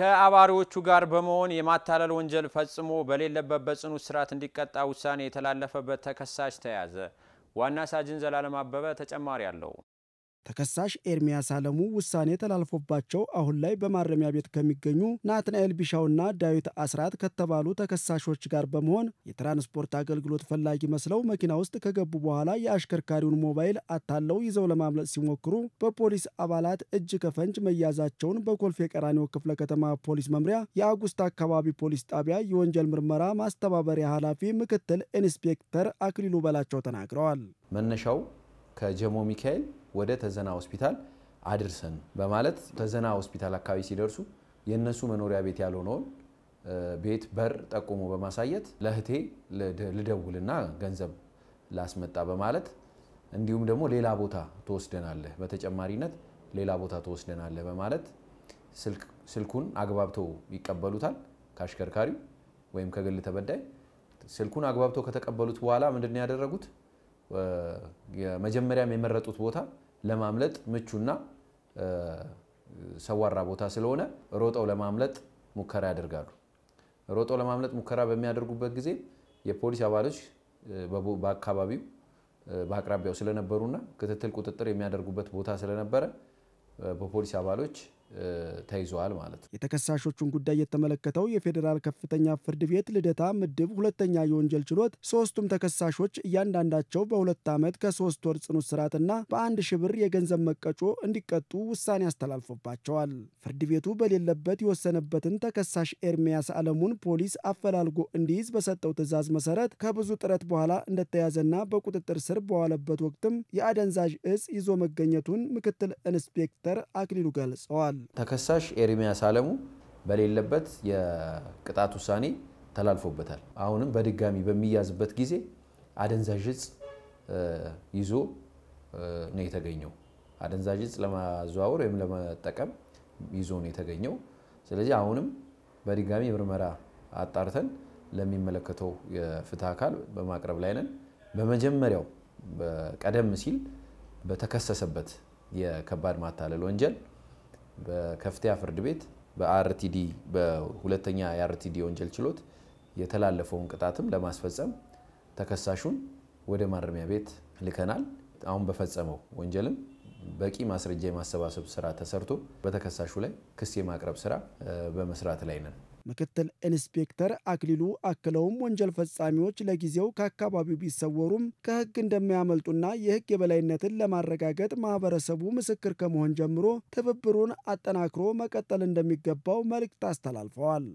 ከአባሪዎቹ ጋር በመሆን የማታለል ወንጀል ፈጽሞ በሌለበት በጽኑ እስራት እንዲቀጣ ውሳኔ የተላለፈበት ተከሳሽ ተያዘ። ዋና ሳጅን ዘላለም አበበ ተጨማሪ አለው። ተከሳሽ ኤርሚያስ አለሙ ውሳኔ ተላልፎባቸው አሁን ላይ በማረሚያ ቤት ከሚገኙ ናትናኤል ቢሻውና ዳዊት አስራት ከተባሉ ተከሳሾች ጋር በመሆን የትራንስፖርት አገልግሎት ፈላጊ መስለው መኪና ውስጥ ከገቡ በኋላ የአሽከርካሪውን ሞባይል አታለው ይዘው ለማምለጥ ሲሞክሩ በፖሊስ አባላት እጅ ከፈንጅ መያዛቸውን በኮልፌ ቀራኒዮ ክፍለ ከተማ ፖሊስ መምሪያ የአጉስት አካባቢ ፖሊስ ጣቢያ የወንጀል ምርመራ ማስተባበሪያ ኃላፊ ምክትል ኢንስፔክተር አክሊሉ በላቸው ተናግረዋል። መነሻው ከጀሞ ሚካኤል ወደ ተዘና ሆስፒታል አድርሰን በማለት ተዘና ሆስፒታል አካባቢ ሲደርሱ የእነሱ መኖሪያ ቤት ያልሆነውን ቤት በር ጠቁሞ በማሳየት ለእህቴ ልደውልና ገንዘብ ላስመጣ በማለት እንዲሁም ደግሞ ሌላ ቦታ ትወስደናለህ፣ በተጨማሪነት ሌላ ቦታ ትወስደናለህ በማለት ስልኩን አግባብተው ይቀበሉታል ከአሽከርካሪው ወይም ከግል ተበዳይ። ስልኩን አግባብተው ከተቀበሉት በኋላ ምንድን ያደረጉት? መጀመሪያም የመረጡት ቦታ ለማምለጥ ምቹና ሰዋራ ቦታ ስለሆነ ሮጠው ለማምለጥ ሙከራ ያደርጋሉ። ሮጠው ለማምለጥ ሙከራ በሚያደርጉበት ጊዜ የፖሊስ አባሎች በአካባቢው በአቅራቢያው ስለነበሩና ክትትል ቁጥጥር የሚያደርጉበት ቦታ ስለነበረ በፖሊስ አባሎች ተይዘዋል ማለት ነው። የተከሳሾቹን ጉዳይ የተመለከተው የፌዴራል ከፍተኛ ፍርድ ቤት ልደታ ምድብ ሁለተኛ የወንጀል ችሎት ሶስቱም ተከሳሾች እያንዳንዳቸው በሁለት ዓመት ከሶስት ወር ጽኑ እስራትና በአንድ ሺህ ብር የገንዘብ መቀጮ እንዲቀጡ ውሳኔ አስተላልፎባቸዋል። ፍርድ ቤቱ በሌለበት የወሰነበትን ተከሳሽ ኤርሚያስ አለሙን ፖሊስ አፈላልጎ እንዲይዝ በሰጠው ትዕዛዝ መሰረት ከብዙ ጥረት በኋላ እንደተያዘና በቁጥጥር ስር በዋለበት ወቅትም የአደንዛዥ እጽ ይዞ መገኘቱን ምክትል ኢንስፔክተር አክሊሉ ገልጸዋል። ተከሳሽ ኤርሚያስ አለሙ በሌለበት የቅጣት ውሳኔ ተላልፎበታል። አሁንም በድጋሚ በሚያዝበት ጊዜ አደንዛዥ እጽ ይዞ ነው የተገኘው። አደንዛዥ እጽ ለማዘዋወር ወይም ለመጠቀም ይዞ ነው የተገኘው። ስለዚህ አሁንም በድጋሚ ምርመራ አጣርተን ለሚመለከተው የፍትህ አካል በማቅረብ ላይ ነን። በመጀመሪያው ቀደም ሲል በተከሰሰበት የከባድ ማታለል ወንጀል በከፍተኛ ፍርድ ቤት በአርቲዲ በሁለተኛ የአርቲዲ ወንጀል ችሎት የተላለፈውን ቅጣትም ለማስፈጸም ተከሳሹን ወደ ማረሚያ ቤት ልከናል። አሁን በፈጸመው ወንጀልም በቂ ማስረጃ የማሰባሰብ ስራ ተሰርቶ በተከሳሹ ላይ ክስ የማቅረብ ስራ በመስራት ላይ ነን። ምክትል ኢንስፔክተር አክሊሉ አክለውም ወንጀል ፈጻሚዎች ለጊዜው ከአካባቢው ቢሰወሩም ከህግ እንደሚያመልጡና የህግ የበላይነትን ለማረጋገጥ ማህበረሰቡ ምስክር ከመሆን ጀምሮ ትብብሩን አጠናክሮ መቀጠል እንደሚገባው መልእክት አስተላልፈዋል።